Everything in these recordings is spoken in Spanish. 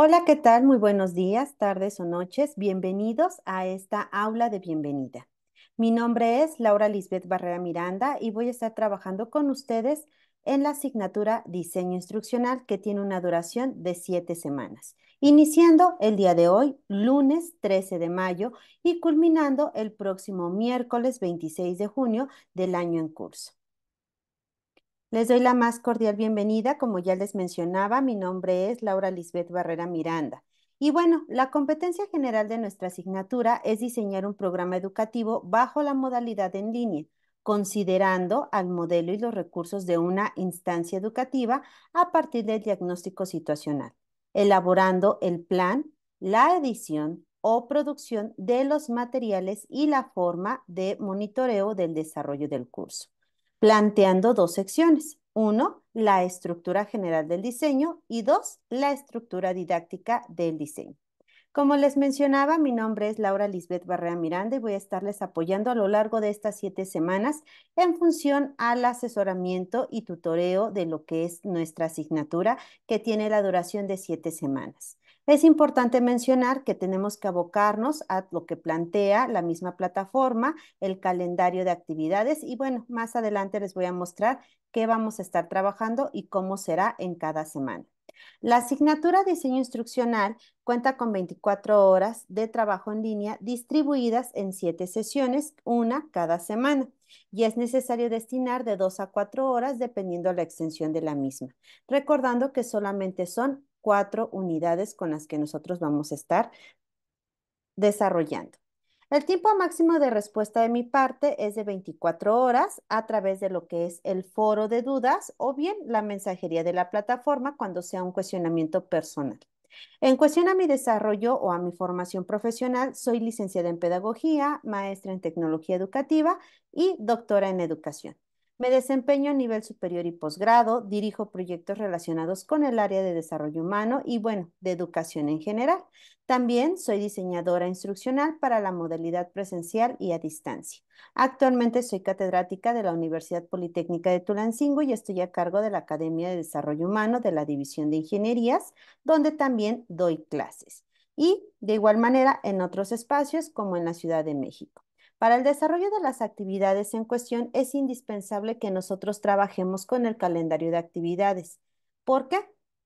Hola, ¿qué tal? Muy buenos días, tardes o noches. Bienvenidos a esta aula de bienvenida. Mi nombre es Laura Lisbeth Barrera Miranda y voy a estar trabajando con ustedes en la asignatura Diseño Instruccional que tiene una duración de siete semanas, iniciando el día de hoy, lunes 13 de mayo, y culminando el próximo miércoles 26 de junio del año en curso. Les doy la más cordial bienvenida, como ya les mencionaba, mi nombre es Laura Lisbeth Barrera Miranda. Y bueno, la competencia general de nuestra asignatura es diseñar un programa educativo bajo la modalidad en línea, considerando al modelo y los recursos de una instancia educativa a partir del diagnóstico situacional, elaborando el plan, la edición o producción de los materiales y la forma de monitoreo del desarrollo del curso planteando dos secciones. Uno, la estructura general del diseño y dos, la estructura didáctica del diseño. Como les mencionaba, mi nombre es Laura Lisbeth Barrea Miranda y voy a estarles apoyando a lo largo de estas siete semanas en función al asesoramiento y tutoreo de lo que es nuestra asignatura que tiene la duración de siete semanas. Es importante mencionar que tenemos que abocarnos a lo que plantea la misma plataforma, el calendario de actividades y bueno, más adelante les voy a mostrar qué vamos a estar trabajando y cómo será en cada semana. La asignatura Diseño Instruccional cuenta con 24 horas de trabajo en línea distribuidas en 7 sesiones, una cada semana, y es necesario destinar de 2 a 4 horas dependiendo la extensión de la misma, recordando que solamente son cuatro unidades con las que nosotros vamos a estar desarrollando. El tiempo máximo de respuesta de mi parte es de 24 horas a través de lo que es el foro de dudas o bien la mensajería de la plataforma cuando sea un cuestionamiento personal. En cuestión a mi desarrollo o a mi formación profesional, soy licenciada en Pedagogía, maestra en Tecnología Educativa y doctora en Educación. Me desempeño a nivel superior y posgrado, dirijo proyectos relacionados con el área de desarrollo humano y, bueno, de educación en general. También soy diseñadora instruccional para la modalidad presencial y a distancia. Actualmente soy catedrática de la Universidad Politécnica de Tulancingo y estoy a cargo de la Academia de Desarrollo Humano de la División de Ingenierías, donde también doy clases. Y, de igual manera, en otros espacios como en la Ciudad de México. Para el desarrollo de las actividades en cuestión es indispensable que nosotros trabajemos con el calendario de actividades. ¿Por qué?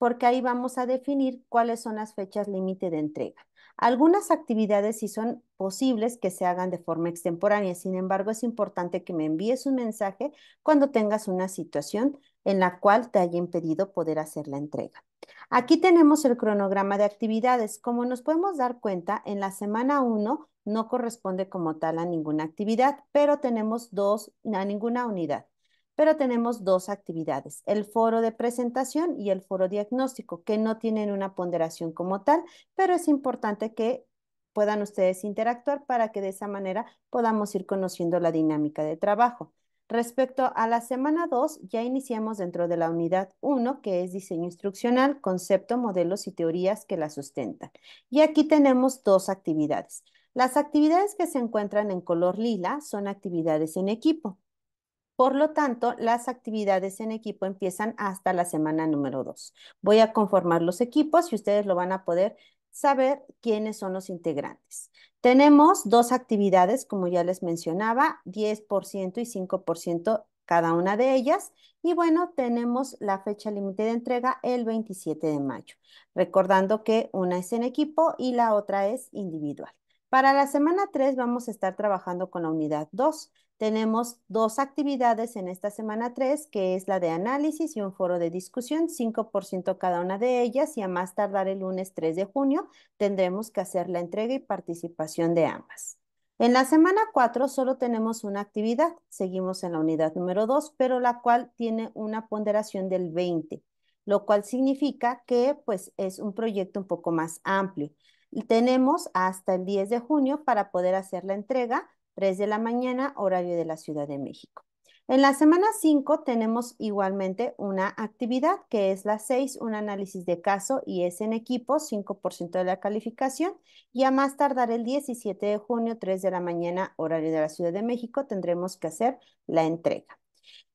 porque ahí vamos a definir cuáles son las fechas límite de entrega. Algunas actividades sí son posibles que se hagan de forma extemporánea, sin embargo es importante que me envíes un mensaje cuando tengas una situación en la cual te haya impedido poder hacer la entrega. Aquí tenemos el cronograma de actividades. Como nos podemos dar cuenta, en la semana 1 no corresponde como tal a ninguna actividad, pero tenemos dos a ninguna unidad pero tenemos dos actividades, el foro de presentación y el foro diagnóstico, que no tienen una ponderación como tal, pero es importante que puedan ustedes interactuar para que de esa manera podamos ir conociendo la dinámica de trabajo. Respecto a la semana 2, ya iniciamos dentro de la unidad 1, que es diseño instruccional, concepto, modelos y teorías que la sustentan. Y aquí tenemos dos actividades. Las actividades que se encuentran en color lila son actividades en equipo. Por lo tanto, las actividades en equipo empiezan hasta la semana número 2. Voy a conformar los equipos y ustedes lo van a poder saber quiénes son los integrantes. Tenemos dos actividades, como ya les mencionaba, 10% y 5% cada una de ellas. Y bueno, tenemos la fecha límite de entrega el 27 de mayo, recordando que una es en equipo y la otra es individual. Para la semana 3 vamos a estar trabajando con la unidad 2. Tenemos dos actividades en esta semana 3, que es la de análisis y un foro de discusión, 5% cada una de ellas y a más tardar el lunes 3 de junio tendremos que hacer la entrega y participación de ambas. En la semana 4 solo tenemos una actividad, seguimos en la unidad número 2, pero la cual tiene una ponderación del 20, lo cual significa que pues es un proyecto un poco más amplio. tenemos hasta el 10 de junio para poder hacer la entrega 3 de la mañana, horario de la Ciudad de México. En la semana 5 tenemos igualmente una actividad que es la 6, un análisis de caso y es en equipo, 5% de la calificación. Y a más tardar el 17 de junio, 3 de la mañana, horario de la Ciudad de México, tendremos que hacer la entrega.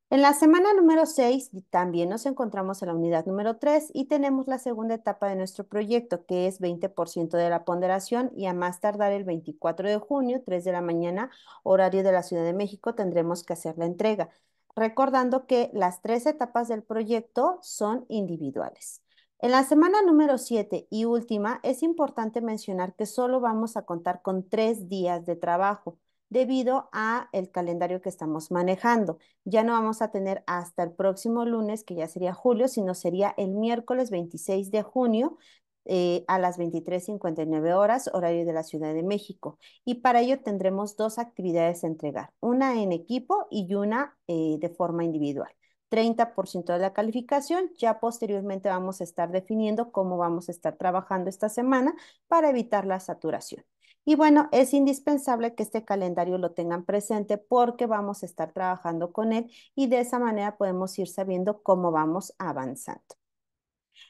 En la semana número 6 también nos encontramos en la unidad número 3 y tenemos la segunda etapa de nuestro proyecto, que es 20% de la ponderación y a más tardar el 24 de junio, 3 de la mañana, horario de la Ciudad de México, tendremos que hacer la entrega, recordando que las tres etapas del proyecto son individuales. En la semana número 7 y última, es importante mencionar que solo vamos a contar con tres días de trabajo debido a el calendario que estamos manejando. Ya no vamos a tener hasta el próximo lunes, que ya sería julio, sino sería el miércoles 26 de junio eh, a las 23.59 horas, horario de la Ciudad de México. Y para ello tendremos dos actividades a entregar, una en equipo y una eh, de forma individual. 30% de la calificación. Ya posteriormente vamos a estar definiendo cómo vamos a estar trabajando esta semana para evitar la saturación. Y bueno, es indispensable que este calendario lo tengan presente porque vamos a estar trabajando con él y de esa manera podemos ir sabiendo cómo vamos avanzando.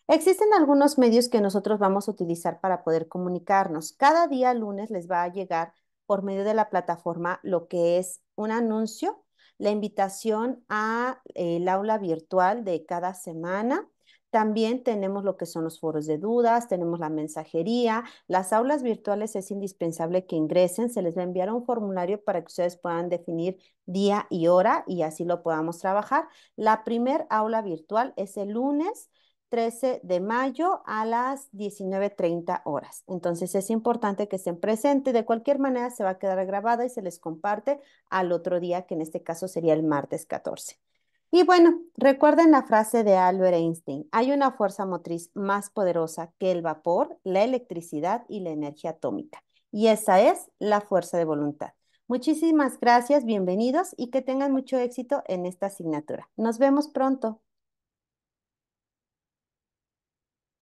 Existen algunos medios que nosotros vamos a utilizar para poder comunicarnos. Cada día lunes les va a llegar por medio de la plataforma lo que es un anuncio, la invitación a eh, el aula virtual de cada semana, también tenemos lo que son los foros de dudas, tenemos la mensajería. Las aulas virtuales es indispensable que ingresen. Se les va a enviar un formulario para que ustedes puedan definir día y hora y así lo podamos trabajar. La primer aula virtual es el lunes 13 de mayo a las 19.30 horas. Entonces es importante que estén presentes. De cualquier manera se va a quedar grabada y se les comparte al otro día, que en este caso sería el martes 14. Y bueno, recuerden la frase de Albert Einstein, hay una fuerza motriz más poderosa que el vapor, la electricidad y la energía atómica. Y esa es la fuerza de voluntad. Muchísimas gracias, bienvenidos y que tengan mucho éxito en esta asignatura. Nos vemos pronto.